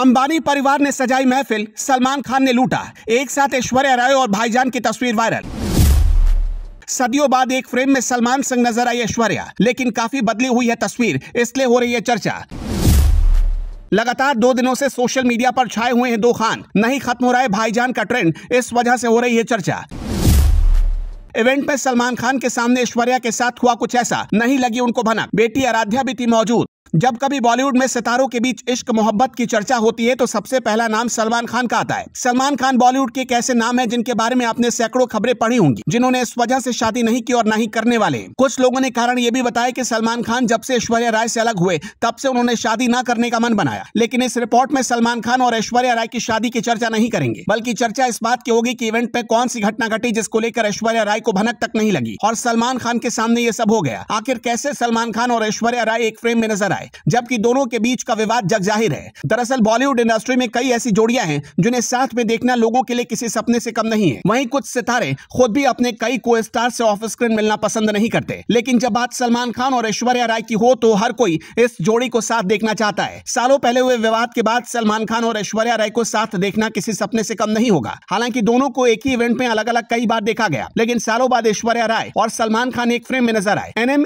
अंबानी परिवार ने सजाई महफिल सलमान खान ने लूटा एक साथ ऐश्वर्या राय और भाईजान की तस्वीर वायरल सदियों बाद एक फ्रेम में सलमान संग नजर आई ऐश्वर्या लेकिन काफी बदली हुई है तस्वीर इसलिए हो रही है चर्चा लगातार दो दिनों से सोशल मीडिया पर छाए हुए हैं दो खान नहीं खत्म हो रहा है भाईजान का ट्रेंड इस वजह से हो रही है चर्चा इवेंट में सलमान खान के सामने ऐश्वर्या के साथ हुआ कुछ ऐसा नहीं लगी उनको भनक बेटी आराध्या भी थी मौजूद जब कभी बॉलीवुड में सितारों के बीच इश्क मोहब्बत की चर्चा होती है तो सबसे पहला नाम सलमान खान का आता है सलमान खान बॉलीवुड के कैसे ऐसे नाम है जिनके बारे में आपने सैकड़ों खबरें पढ़ी होंगी जिन्होंने इस वजह से शादी नहीं की और न ही करने वाले कुछ लोगों ने कारण ये भी बताया कि सलमान खान जब से ऐश्वर्या राय से अलग हुए तब से उन्होंने शादी न करने का मन बनाया लेकिन इस रिपोर्ट में सलमान खान और ऐश्वर्या राय की शादी की चर्चा नहीं करेंगे बल्कि चर्चा इस बात की होगी की इवेंट में कौन सी घटना घटी जिसको लेकर ऐश्वर्या राय को भनक तक नहीं लगी और सलमान खान के सामने ये सब हो गया आखिर कैसे सलमान खान और ऐश्वर्या राय एक फ्रेम में नजर आए है जबकि दोनों के बीच का विवाद जग जाहिर है दरअसल बॉलीवुड इंडस्ट्री में कई ऐसी जोड़ियां हैं जिन्हें साथ में देखना लोगों के लिए किसी सपने से कम नहीं है वहीं कुछ सितारे खुद भी अपने कई को स्टार से ऑफ स्क्रीन मिलना पसंद नहीं करते लेकिन जब बात सलमान खान और ऐश्वर्या राय की हो तो हर कोई इस जोड़ी को साथ देखना चाहता है सालों पहले हुए विवाद के बाद सलमान खान और ऐश्वर्या राय को साथ देखना किसी सपने से कम नहीं होगा हालांकि दोनों को एक ही इवेंट में अलग अलग कई बार देखा गया लेकिन सालों बाद ऐश्वर्या राय और सलमान खान एक फ्रेम में नजर आए एन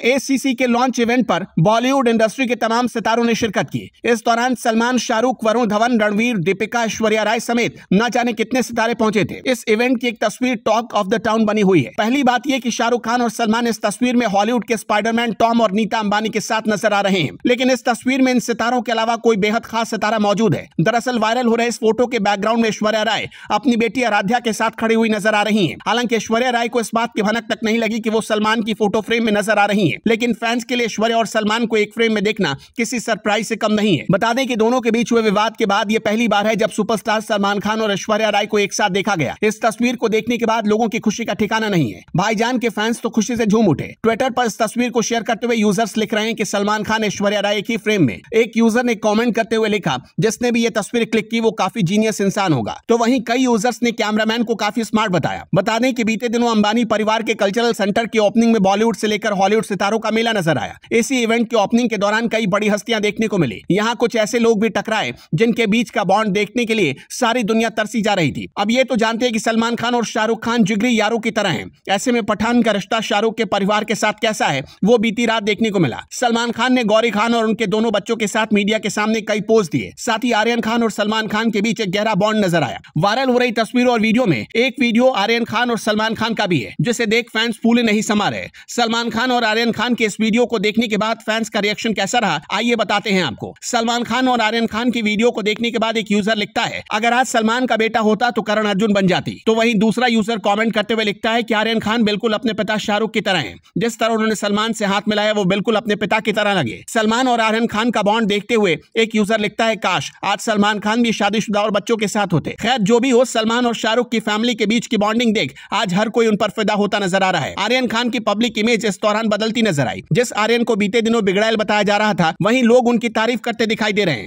के लॉन्च इवेंट पर बॉलीवुड इंडस्ट्री के तमाम सितारों ने शिरकत की इस दौरान सलमान शाहरुख वरुण धवन रणवीर दीपिका ऐश्वर्या राय समेत न जाने कितने सितारे पहुंचे थे इस इवेंट की एक तस्वीर टॉक ऑफ द टाउन बनी हुई है पहली बात यह की शाहरुख खान और सलमान इस तस्वीर में हॉलीवुड के स्पाइडरमैन टॉम और नीता अंबानी के साथ नजर आ रहे हैं लेकिन इस तस्वीर में इन सितारों के अलावा कोई बेहद खास सितारा मौजूद है दरअसल वायरल हो रहे इस फोटो के बैकग्राउंड में ऐश्वर्या राय अपनी बेटी आराध्या के साथ खड़ी हुई नजर आ रही है हालांकि ऐश्वर्या राय को इस बात की भनक तक नहीं लगी की वो सलमान की फोटो फ्रेम में नजर आ रही है लेकिन फैंस के लिए ऐश्वर्या और सलमान को एक फ्रेम में देखना किसी सरप्राइज से कम नहीं है बता दें कि दोनों के बीच हुए विवाद के बाद ये पहली बार है जब सुपरस्टार सलमान खान और ऐश्वर्या राय को एक साथ देखा गया इस तस्वीर को देखने के बाद लोगों की खुशी का ठिकाना नहीं है भाईजान के फैंस तो खुशी से झूम उठे ट्विटर पर इस तस्वीर को शेयर करते हुए यूजर्स लिख रहे हैं कि सलमान खान ऐश्वर्या राय की फ्रेम में एक यूजर ने कॉमेंट करते हुए लिखा जिसने भी ये तस्वीर क्लिक की वो काफी जीनियस इंसान होगा तो वही कई यूजर्स ने कैमरामैन को काफी स्मार्ट बताया बता दें की बीते दिनों अंबानी परिवार के कल्चरल सेंटर की ओपनिंग में बॉलीवुड से लेकर हॉलीवुड सितारों का मेला नजर आया इसी इवेंट के ओपनिंग के दौरान कई बड़ी हस्तियां देखने को मिली यहाँ कुछ ऐसे लोग भी टकराए जिनके बीच का बॉन्ड देखने के लिए सारी दुनिया तरसी जा रही थी अब ये तो जानते हैं कि सलमान खान और शाहरुख खान जिगरी यारों की तरह हैं ऐसे में पठान का रिश्ता शाहरुख के परिवार के साथ कैसा है वो बीती रात देखने को मिला सलमान खान ने गौरी खान और उनके दोनों बच्चों के साथ मीडिया के सामने कई पोज दिए साथ ही आर्यन खान और सलमान खान के बीच एक गहरा बॉन्ड नजर आया वायरल हो रही तस्वीरों और वीडियो में एक वीडियो आर्यन खान और सलमान खान का भी है जिसे देख फैंस फूले नहीं समा रहे सलमान खान और आर्यन खान के इस वीडियो को देखने के बाद फैंस का रिएक्शन कैसा रहा था आइए बताते हैं आपको सलमान खान और आर्यन खान की वीडियो को देखने के बाद एक यूजर लिखता है अगर आज सलमान का बेटा होता तो करण अर्जुन बन जाती तो वही दूसरा यूजर कॉमेंट करते हुए लिखता है की आर्यन खान बिल्कुल अपने पिता शाहरुख की तरह है जिस तरह उन्होंने सलमान से हाथ मिलाया वो बिल्कुल अपने पिता की तरह लगे सलमान और आर्यन खान का बॉन्ड देखते हुए एक यूजर लिखता है काश आज सलमान खान भी शादीशुदा और बच्चों के साथ होते खैर जो भी हो सलमान और शाहरुख की फैमिली के बीच की बॉन्डिंग देख आज हर कोई उन पर फिदा होता नजर आ रहा है आर्यन खान की पब्लिक इमेज इस दौरान बदलती नजर आई जिस आर्यन को बीते दिनों बिगड़ायल बताया जा रहा था वहीं लोग उनकी तारीफ करते दिखाई दे रहे हैं